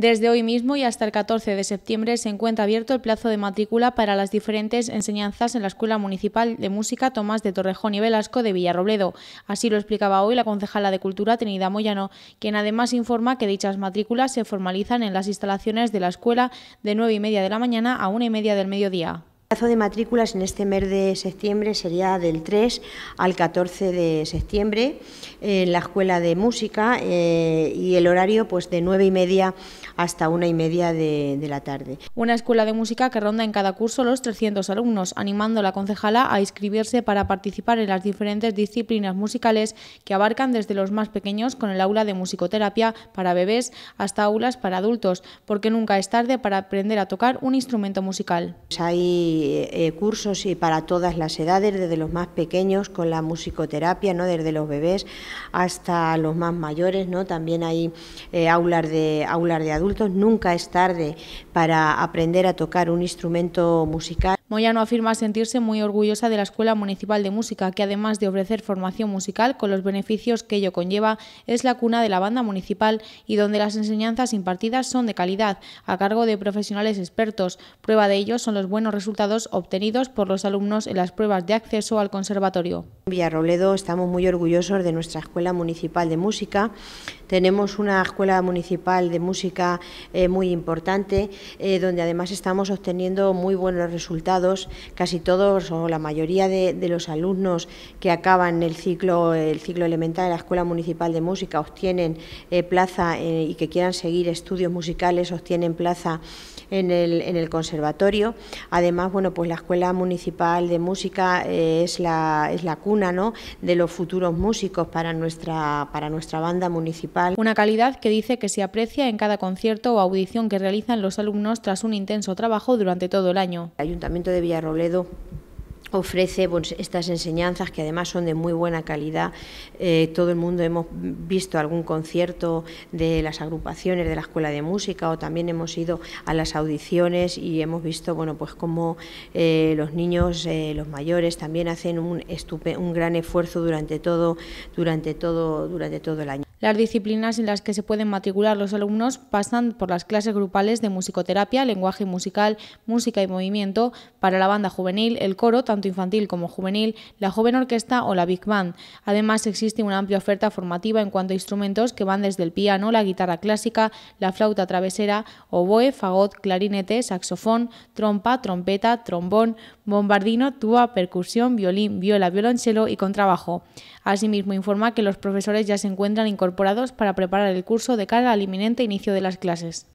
Desde hoy mismo y hasta el 14 de septiembre se encuentra abierto el plazo de matrícula para las diferentes enseñanzas en la Escuela Municipal de Música Tomás de Torrejón y Velasco de Villarrobledo. Así lo explicaba hoy la concejala de Cultura Trinidad Moyano, quien además informa que dichas matrículas se formalizan en las instalaciones de la escuela de 9 y media de la mañana a 1 y media del mediodía. El plazo de matrículas en este mes de septiembre sería del 3 al 14 de septiembre en la Escuela de Música eh, y el horario pues de 9 y media hasta una y media de, la tarde. Una escuela de música que ronda en cada curso los 300 alumnos, animando a la concejala a inscribirse para participar en las diferentes disciplinas musicales que abarcan desde los más pequeños con el aula de musicoterapia para bebés hasta aulas para adultos, porque nunca es tarde para aprender a tocar un instrumento musical. Hay eh, eh, cursos y para todas las edades, desde los más pequeños con la musicoterapia, ¿no? desde los bebés hasta los más mayores, ¿no? también hay eh, aulas, de, aulas de adultos nunca es tarde para aprender a tocar un instrumento musical. Moyano afirma sentirse muy orgullosa de la Escuela Municipal de Música, que además de ofrecer formación musical con los beneficios que ello conlleva, es la cuna de la banda municipal y donde las enseñanzas impartidas son de calidad, a cargo de profesionales expertos. Prueba de ello son los buenos resultados obtenidos por los alumnos en las pruebas de acceso al conservatorio. En Villarrobledo estamos muy orgullosos de nuestra Escuela Municipal de Música. Tenemos una Escuela Municipal de Música eh, muy importante, eh, donde además estamos obteniendo muy buenos resultados casi todos o la mayoría de, los alumnos que acaban el ciclo, el ciclo elemental de la Escuela Municipal de Música obtienen eh, plaza eh, y que quieran seguir estudios musicales obtienen plaza en el, en el conservatorio. Además, bueno, pues la Escuela Municipal de Música eh, es, la, es la cuna ¿no? de los futuros músicos para nuestra, para nuestra banda municipal. Una calidad que dice que se aprecia en cada concierto o audición que realizan los alumnos tras un intenso trabajo durante todo el año. Ayuntamiento de Villarrobledo ofrece pues, estas enseñanzas que además son de muy buena calidad. Eh, todo el mundo hemos visto algún concierto de las agrupaciones de la Escuela de Música o también hemos ido a las audiciones y hemos visto bueno, pues cómo eh, los niños, eh, los mayores también hacen un, un gran esfuerzo durante todo, durante, todo, durante todo el año. Las disciplinas en las que se pueden matricular los alumnos pasan por las clases grupales de musicoterapia, lenguaje musical, música y movimiento, para la banda juvenil, el coro, tanto infantil como juvenil, la joven orquesta o la big band. Además, existe una amplia oferta formativa en cuanto a instrumentos que van desde el piano, la guitarra clásica, la flauta travesera, oboe, fagot, clarinete, saxofón, trompa, trompeta, trombón, bombardino, tuba, percusión, violín, viola, violonchelo y contrabajo. Asimismo, informa que los profesores ya se encuentran incorporados para preparar el curso de cara al inminente inicio de las clases.